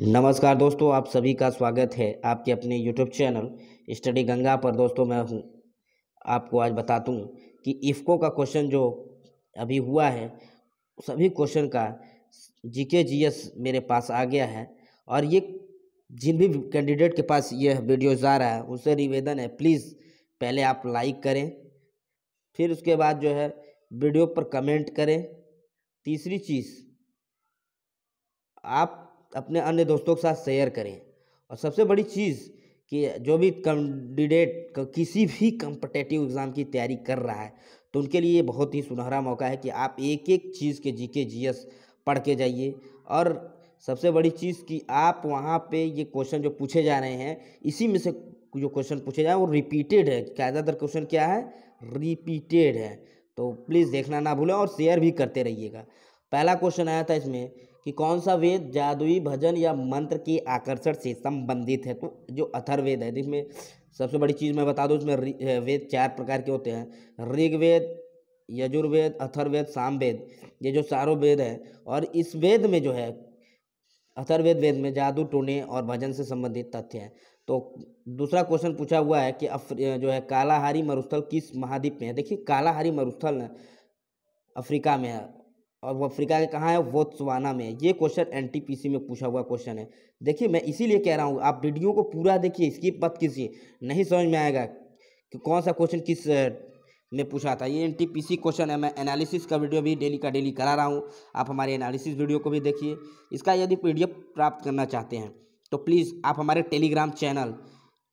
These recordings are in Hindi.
नमस्कार दोस्तों आप सभी का स्वागत है आपके अपने यूट्यूब चैनल स्टडी गंगा पर दोस्तों मैं हूँ आपको आज बता दूँ कि इफ़को का क्वेश्चन जो अभी हुआ है सभी क्वेश्चन का जीके जीएस मेरे पास आ गया है और ये जिन भी कैंडिडेट के पास यह वीडियो जा रहा है उनसे निवेदन है प्लीज़ पहले आप लाइक करें फिर उसके बाद जो है वीडियो पर कमेंट करें तीसरी चीज़ आप अपने अन्य दोस्तों के साथ शेयर करें और सबसे बड़ी चीज़ कि जो भी कैंडिडेट किसी भी कम्पटेटिव एग्ज़ाम की तैयारी कर रहा है तो उनके लिए बहुत ही सुनहरा मौका है कि आप एक एक चीज़ के जीके जीएस पढ़ के जाइए और सबसे बड़ी चीज़ कि आप वहाँ पे ये क्वेश्चन जो पूछे जा रहे हैं इसी में से जो क्वेश्चन पूछे जाए वो रिपीटेड है ज़्यादातर क्वेश्चन क्या है रिपीटेड है तो प्लीज़ देखना ना भूलें और शेयर भी करते रहिएगा पहला क्वेश्चन आया था इसमें कि कौन सा वेद जादुई भजन या मंत्र के आकर्षण से संबंधित है तो जो अथर्वेद है जिसमें सबसे बड़ी चीज़ मैं बता दूँ इसमें वेद चार प्रकार के होते हैं ऋग्वेद यजुर्वेद अथर्वेद सामवेद ये जो चारों वेद है और इस वेद में जो है अथर्वेद वेद में जादू टोने और भजन से संबंधित तथ्य हैं तो दूसरा क्वेश्चन पूछा हुआ है कि जो है कालाहारी मरुस्थल किस महाद्वीप में है देखिए कालाहारी मरुस्थल अफ्रीका में है और वो अफ्रीका के कहाँ है वोत्सवाना में ये क्वेश्चन एन में पूछा हुआ क्वेश्चन है देखिए मैं इसीलिए कह रहा हूँ आप वीडियो को पूरा देखिए इसकी पत किसी नहीं समझ में आएगा कि कौन सा क्वेश्चन किस में पूछा था ये एन क्वेश्चन है मैं एनालिसिस का वीडियो भी डेली का डेली करा रहा हूँ आप हमारे एनालिसिस वीडियो को भी देखिए इसका यदि पी प्राप्त करना चाहते हैं तो प्लीज़ आप हमारे टेलीग्राम चैनल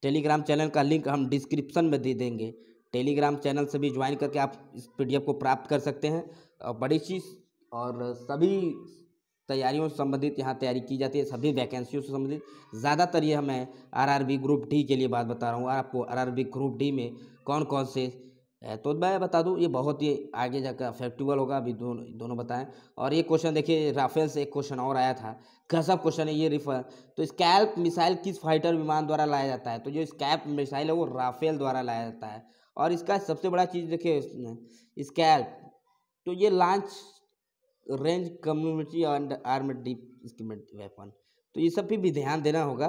टेलीग्राम चैनल का लिंक हम डिस्क्रिप्शन में दे देंगे टेलीग्राम चैनल से भी ज्वाइन करके आप इस पी को प्राप्त कर सकते हैं और बड़ी चीज़ और सभी तैयारियों से संबंधित यहाँ तैयारी की जाती है सभी वैकेंसियों से संबंधित ज़्यादातर यह मैं आरआरबी ग्रुप डी के लिए बात बता रहा हूँ आपको आरआरबी ग्रुप डी में कौन कौन से तो मैं बता दूँ ये बहुत ही आगे जाकर अफेक्टिवल होगा अभी दोनों दोनों बताएं और ये क्वेश्चन देखिए राफेल से एक क्वेश्चन और आया था गजब क्वेश्चन है ये रिफर तो स्कैल्प मिसाइल किस फाइटर विमान द्वारा लाया जाता है तो जो स्कैप मिसाइल है वो राफेल द्वारा लाया जाता है और इसका सबसे बड़ा चीज़ देखिए स्कैप तो ये launch range community and arm deep स्कीमेंट वेपन तो ये सब भी ध्यान देना होगा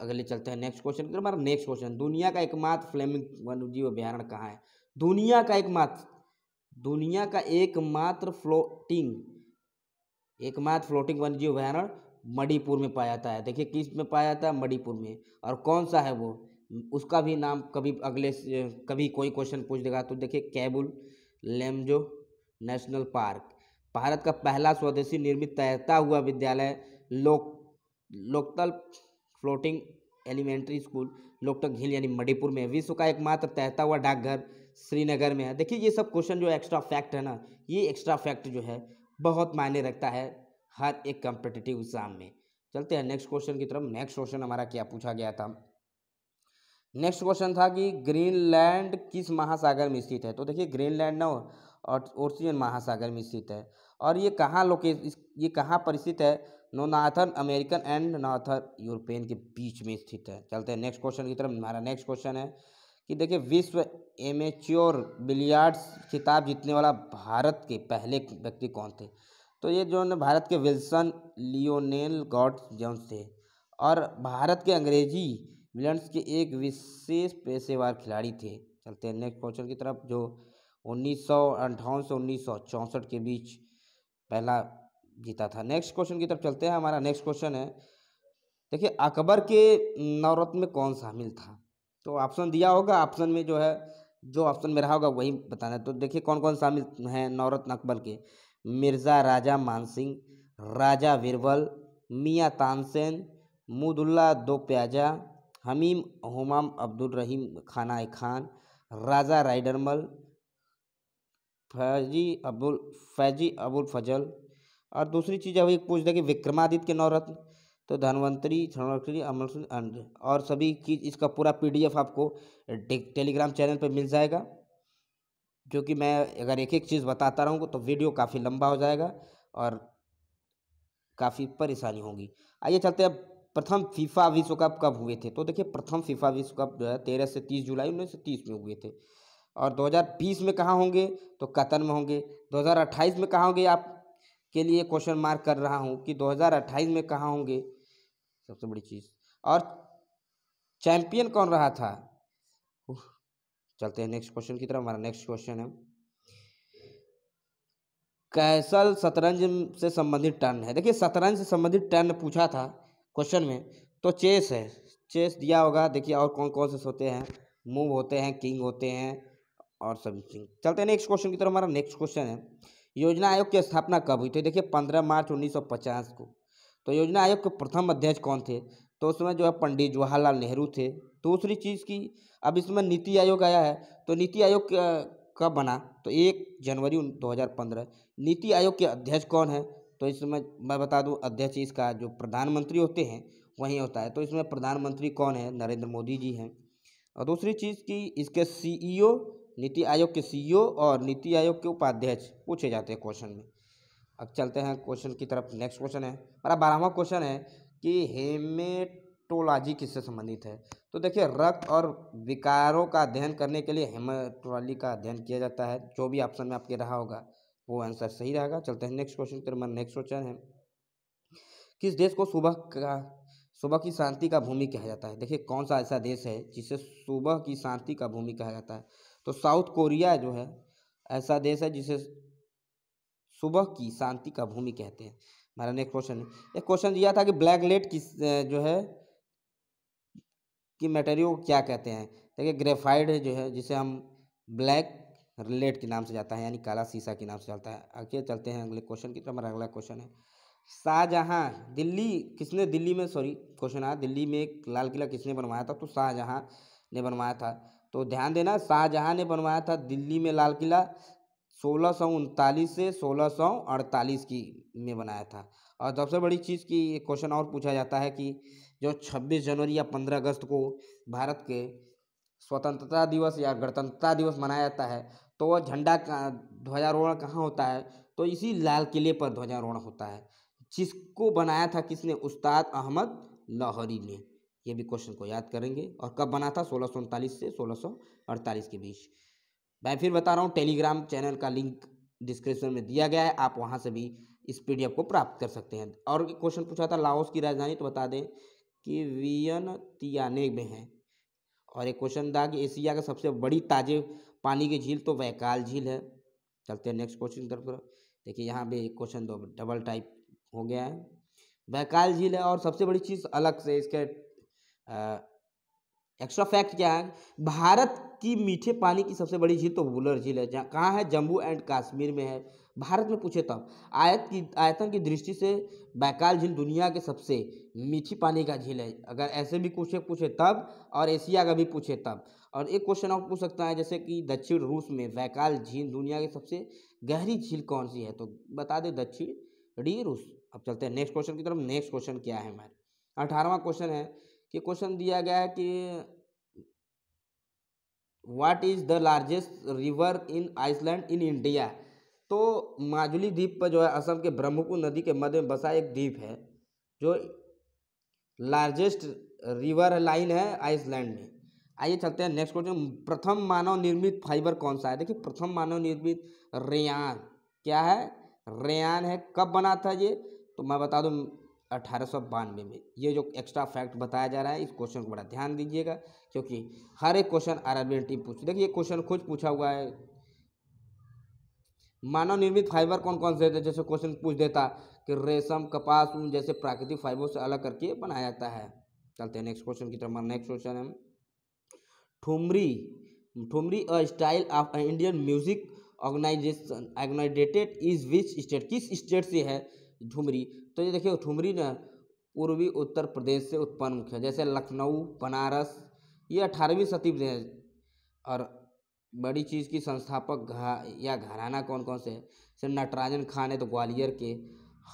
अगले चलते हैं नेक्स्ट क्वेश्चन की हमारा नेक्स्ट क्वेश्चन दुनिया का एकमात्र फ्लेमिंग वन जीव अभ्यारण कहाँ है दुनिया का एकमात्र दुनिया का एकमात्र फ्लोटिंग एकमात्र फ्लोटिंग वन जीव अभ्यारण मणिपुर में पाया जाता है देखिए किस में पाया जाता है मणिपुर में और कौन सा है वो उसका भी नाम कभी अगले कभी कोई क्वेश्चन पूछ देगा तो देखिए कैबुल लेमजो नेशनल पार्क भारत का पहला स्वदेशी निर्मित तैरता हुआ विद्यालय लोक लोकतल फ्लोटिंग एलिमेंट्री स्कूल लोकटक झील यानी मणिपुर में विश्व का एकमात्र तैरता हुआ डाकघर श्रीनगर में है देखिए ये सब क्वेश्चन जो एक्स्ट्रा फैक्ट है ना ये एक्स्ट्रा फैक्ट जो है बहुत मायने रखता है हर एक कम्पिटिटिव एग्जाम में चलते हैं नेक्स्ट क्वेश्चन की तरफ नेक्स्ट क्वेश्चन हमारा क्या पूछा गया था नेक्स्ट क्वेश्चन था कि ग्रीनलैंड किस महासागर में स्थित है तो देखिए ग्रीनलैंड ना और ओशियन महासागर में स्थित है और ये कहाँ लोकेश ये कहाँ पर स्थित है no northern American and northern European के बीच में स्थित है चलते हैं नेक्स्ट क्वेश्चन की तरफ हमारा नेक्स्ट क्वेश्चन है कि देखिए विश्व एमेच्योर बिलियार्ड्स खिताब जीतने वाला भारत के पहले व्यक्ति कौन थे तो ये जो भारत के विल्सन लियोनेल गॉड जोन्स थे और भारत के अंग्रेजी विलियंस के एक विशेष पेशेवर खिलाड़ी थे चलते हैं नेक्स्ट क्वेश्चन की तरफ जो उन्नीस सौ से उन्नीस सौ चौंसठ के बीच पहला जीता था नेक्स्ट क्वेश्चन की तरफ चलते हैं हमारा नेक्स्ट क्वेश्चन है देखिए अकबर के नवरत्न में कौन शामिल था तो ऑप्शन दिया होगा ऑप्शन में जो है जो ऑप्शन में रहा होगा वही बताना है तो देखिए कौन कौन शामिल हैं नवरत्न अकबर के मिर्ज़ा राजा मानसिंह राजा बीरबल मियाँ तानसेन मुदुल्ला दो प्याजा हमीम हुमाम अब्दुल रहीम खाना खान राजा राइडरमल फैजी अबुल फैजी अबुल फजल और दूसरी चीज़ अभी पूछ दें कि विक्रमादित्य के नवरत्न तो धनवंतरी धनवंतरी अमल और सभी चीज़ इसका पूरा पीडीएफ आपको टेलीग्राम चैनल पर मिल जाएगा जो कि मैं अगर एक एक चीज़ बताता रहूँगा तो वीडियो काफ़ी लंबा हो जाएगा और काफ़ी परेशानी होगी आइए चलते अब प्रथम फीफा विश्व कप कब हुए थे तो देखिए प्रथम फीफा विश्व कप जो है तेरह से तीस जुलाई उन्नीस सौ तीस में हुए थे और 2020 में कहाँ होंगे तो कतर में होंगे 2028 में कहाँ होंगे आप के लिए क्वेश्चन मार्क कर रहा हूँ कि 2028 में कहाँ होंगे सबसे बड़ी चीज़ और चैंपियन कौन रहा था चलते हैं नेक्स्ट क्वेश्चन की तरफ हमारा नेक्स्ट क्वेश्चन है कैसल शतरंज से संबंधित टर्न है देखिए शतरंज से संबंधित टर्न पूछा था क्वेश्चन में तो चेस है चेस दिया होगा देखिए और कौन कौन से होते हैं मूव होते हैं किंग होते हैं और सभी सिंह चलते हैं नेक्स्ट क्वेश्चन की तरफ हमारा नेक्स्ट क्वेश्चन है योजना आयोग की स्थापना कब हुई थी तो देखिए पंद्रह मार्च उन्नीस सौ पचास को तो योजना आयोग के प्रथम अध्यक्ष कौन थे तो उसमें जो है पंडित जवाहरलाल नेहरू थे दूसरी चीज़ की अब इसमें नीति आयोग आया है तो नीति आयोग कब बना तो एक जनवरी 2015 नीति आयोग के अध्यक्ष कौन है तो इसमें मैं बता दूँ अध्यक्ष इसका जो प्रधानमंत्री होते हैं वही होता है तो इसमें प्रधानमंत्री कौन है नरेंद्र मोदी जी हैं और दूसरी चीज़ की इसके सी नीति आयोग के सीईओ e और नीति आयोग के उपाध्यक्ष पूछे जाते हैं क्वेश्चन में अब चलते हैं क्वेश्चन की तरफ नेक्स्ट क्वेश्चन है हमारा बारहवा क्वेश्चन है कि हेमेटोलॉजी किससे संबंधित है तो देखिए रक्त और विकारों का अध्ययन करने के लिए हेमेटोलॉजी का अध्ययन किया जाता है जो भी ऑप्शन में आपके रहा होगा वो आंसर सही रहेगा चलते हैं नेक्स्ट क्वेश्चन की हमारा नेक्स्ट क्वेश्चन है किस देश को सुबह का सुबह की शांति का भूमि कहा जाता है देखिए कौन सा ऐसा देश है जिसे सुबह की शांति का भूमि कहा जाता है तो साउथ कोरिया जो है ऐसा देश है जिसे सुबह की शांति का भूमि कहते हैं हमारा नेक्स्ट क्वेश्चन एक क्वेश्चन दिया था कि ब्लैक लेट किस जो है कि मटेरियल क्या कहते हैं देखिए ग्रेफाइड जो है जिसे हम ब्लैक लेट के नाम से जाता है यानी काला शीशा के नाम से जाता है आगे चलते हैं अगले क्वेश्चन की तो हमारा अगला क्वेश्चन है शाहजहाँ दिल्ली किसने दिल्ली में सॉरी क्वेश्चन आया दिल्ली में लाल किला किसने बनवाया था तो शाहजहाँ ने बनवाया था तो ध्यान देना शाहजहाँ ने बनवाया था दिल्ली में लाल किला सोलह सौ उनतालीस से सोलह सौ अड़तालीस की में बनाया था और सबसे बड़ी चीज़ की क्वेश्चन और पूछा जाता है कि जो छब्बीस जनवरी या पंद्रह अगस्त को भारत के स्वतंत्रता दिवस या गणतंत्रता दिवस मनाया जाता है तो वह झंडा का ध्वजारोहण कहाँ होता है तो इसी लाल किले पर ध्वजारोहण होता है जिसको बनाया था किसने उस्ताद अहमद लाहौरी ने ये भी क्वेश्चन को याद करेंगे और कब बना था सोलह से सोलह के बीच मैं फिर बता रहा हूँ टेलीग्राम चैनल का लिंक डिस्क्रिप्शन में दिया गया है आप वहाँ से भी इस पी को प्राप्त कर सकते हैं और क्वेश्चन पूछा था लाहौस की राजधानी तो बता दें कि वियन तियाने में है और एक क्वेश्चन था कि एशिया का सबसे बड़ी ताजे पानी की झील तो वैकाल झील है चलते हैं नेक्स्ट क्वेश्चन की तरफ देखिए यहाँ भी एक क्वेश्चन दो डबल टाइप हो गया है वैकाल झील है और सबसे बड़ी चीज़ अलग से इसके एक्स्ट्रा फैक्ट क्या है भारत की मीठे पानी की सबसे बड़ी झील तो वुलर झील है जहाँ कहाँ है जम्मू एंड कश्मीर में है भारत में पूछे तब तो आयत की आयतन की दृष्टि से बैकाल झील दुनिया के सबसे मीठी पानी का झील है अगर ऐसे भी पूछे पूछे तब और एशिया का भी पूछे तब और एक क्वेश्चन और पूछ सकता है जैसे कि दक्षिण रूस में बैकाल झील दुनिया की सबसे गहरी झील कौन सी है तो बता दें दक्षिण रूस अब चलते हैं नेक्स्ट क्वेश्चन की तरफ नेक्स्ट क्वेश्चन क्या है हमारे अठारहवा क्वेश्चन है कि क्वेश्चन दिया गया है कि what is the largest river in island in India तो माजुली द्वीप पर जो है असम के ब्रह्मपुत्र नदी के मध्य में बसा एक द्वीप है जो लार्जेस्ट रिवर लाइन है आइसलैंड में आइए चलते हैं नेक्स्ट क्वेश्चन प्रथम मानव निर्मित फाइबर कौन सा है देखिए प्रथम मानव निर्मित रेयान क्या है रेयान है कब बना था ये तो मैं बता दूं अठारह में ये जो एक्स्ट्रा फैक्ट बताया जा रहा है इस क्वेश्चन को बड़ा ध्यान दीजिएगा क्योंकि हर एक क्वेश्चन आर टीम पूछ देखिए क्वेश्चन खुद पूछा हुआ है मानव निर्मित फाइबर कौन कौन से थे जैसे क्वेश्चन पूछ देता कि रेशम कपास ऊन जैसे प्राकृतिक फाइबर से अलग करके बनाया जाता है चलते हैं नेक्स्ट क्वेश्चन की तरफ नेक्स्ट क्वेश्चन है thumri thumri a style of Indian music organisation organised is which state किस स्टेट से है झुमरी तो ये देखिए ठुमरी ना पूर्वी उत्तर प्रदेश से उत्पन्न मुख्य है जैसे लखनऊ बनारस ये अठारहवीं सती में है और बड़ी चीज़ की संस्थापक घा या घराना कौन कौन से है जैसे नटराजन खान है तो ग्वालियर के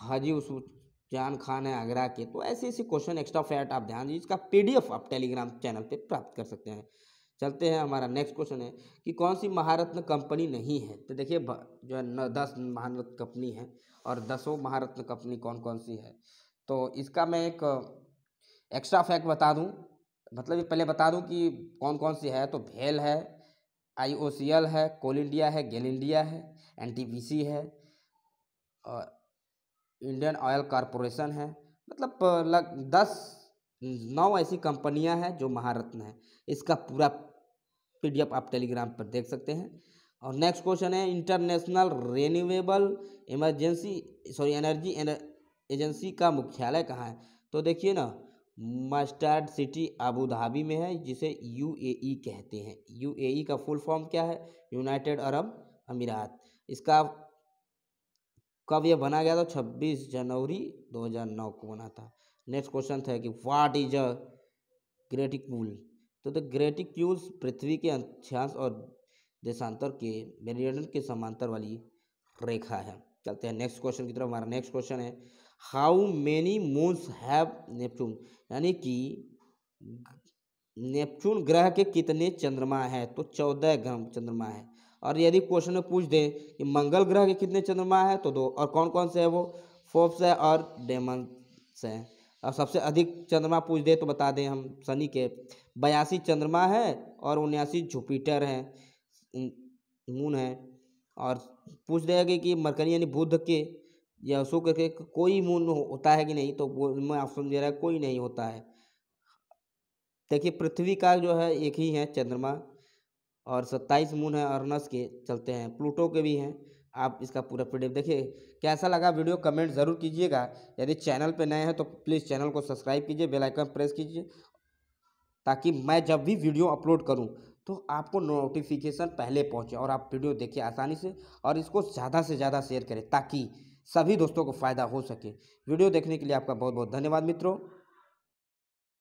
हाजी उसमान खान है आगरा के तो ऐसे ऐसे क्वेश्चन एक्स्ट्रा फैट आप ध्यान दीजिए इसका पी आप टेलीग्राम चैनल पर प्राप्त कर सकते हैं चलते हैं हमारा नेक्स्ट क्वेश्चन है कि कौन सी महारत्न कंपनी नहीं है तो देखिए जो है न, दस महारत्न कंपनी है और दसों महारत्न कंपनी कौन कौन सी है तो इसका मैं एक एक्स्ट्रा फैक्ट बता दूं मतलब पहले बता दूं कि कौन कौन सी है तो भेल है आई है कोल इंडिया है गेल इंडिया है एन है और इंडियन ऑयल कॉरपोरेशन है मतलब लग दस नौ ऐसी कंपनियां हैं जो महारत्न हैं इसका पूरा पीडीएफ आप टेलीग्राम पर देख सकते हैं और नेक्स्ट क्वेश्चन है international renewable emergency sorry energy agency का मुख्यालय कहाँ है तो देखिए ना मस्टर्ड सिटी अबू धाबी में है जिसे यूएई e कहते हैं यूएई e का फुल फॉर्म क्या है यूनाइटेड अरब अमीरात इसका कब यह बना गया था 26 जनवरी 2009 को बना था नेक्स्ट क्वेश्चन था कि what is a graticule graticule तो द ग्रेटिक ग्रेटिक्यूल्स पृथ्वी के अक्षांश और देशांतर के मेरिडल के समांतर वाली रेखा है चलते हैं नेक्स्ट क्वेश्चन की तरफ हमारा नेक्स्ट क्वेश्चन है how many moons have Neptune यानी कि नेपचून ग्रह के कितने चंद्रमा है तो चौदह ग्रह चंद्रमा है और यदि क्वेश्चन में पूछ दें कि मंगल ग्रह के कितने चंद्रमा है तो दो और कौन कौन से है वो फोप्स है और डेमंस है और सबसे अधिक चंद्रमा पूछ दे तो बता दें हम शनि के बयासी चंद्रमा है और उन्यासी जुपिटर हैं मून है और पूछ देगा कि मरकरी यानी बुद्ध के या अशोक के कोई मून होता है कि नहीं तो वो मैं आप दे रहा है कोई नहीं होता है देखिए पृथ्वी का जो है एक ही है चंद्रमा और सत्ताईस मून है अर्नस के चलते हैं प्लूटो के भी हैं आप इसका पूरा पीडियो देखिए कैसा लगा वीडियो कमेंट ज़रूर कीजिएगा यदि चैनल पर नए हैं तो प्लीज़ चैनल को सब्सक्राइब कीजिए बेलाइकन प्रेस कीजिए ताकि मैं जब भी वीडियो अपलोड करूँ तो आपको नोटिफिकेशन पहले पहुंचे और आप वीडियो देखिए आसानी से और इसको ज़्यादा से ज़्यादा शेयर करें ताकि सभी दोस्तों को फ़ायदा हो सके वीडियो देखने के लिए आपका बहुत बहुत धन्यवाद मित्रों